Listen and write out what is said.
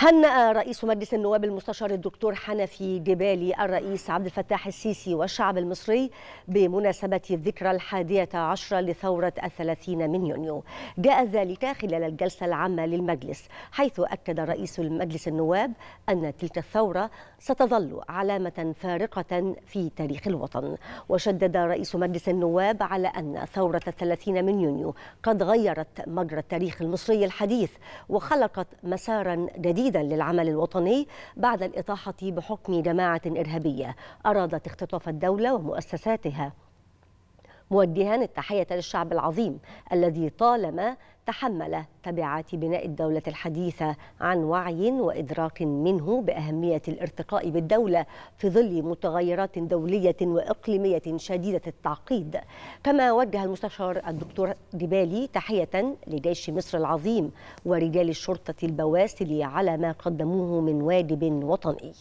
هنأ رئيس مجلس النواب المستشار الدكتور حنفي جبالي الرئيس عبد الفتاح السيسي والشعب المصري بمناسبة الذكرى الحادية عشرة لثورة الثلاثين من يونيو جاء ذلك خلال الجلسة العامة للمجلس حيث أكد رئيس المجلس النواب أن تلك الثورة ستظل علامة فارقة في تاريخ الوطن وشدد رئيس مجلس النواب على أن ثورة الثلاثين من يونيو قد غيرت مجرى التاريخ المصري الحديث وخلقت مسارا جديدا تهديدا للعمل الوطني بعد الإطاحة بحكم جماعة إرهابية أرادت اختطاف الدولة ومؤسساتها موجها التحية للشعب العظيم الذي طالما تحمل تبعات بناء الدولة الحديثة عن وعي وإدراك منه بأهمية الارتقاء بالدولة في ظل متغيرات دولية وإقليمية شديدة التعقيد كما وجه المستشار الدكتور جبالي تحية لجيش مصر العظيم ورجال الشرطة البواسل على ما قدموه من واجب وطني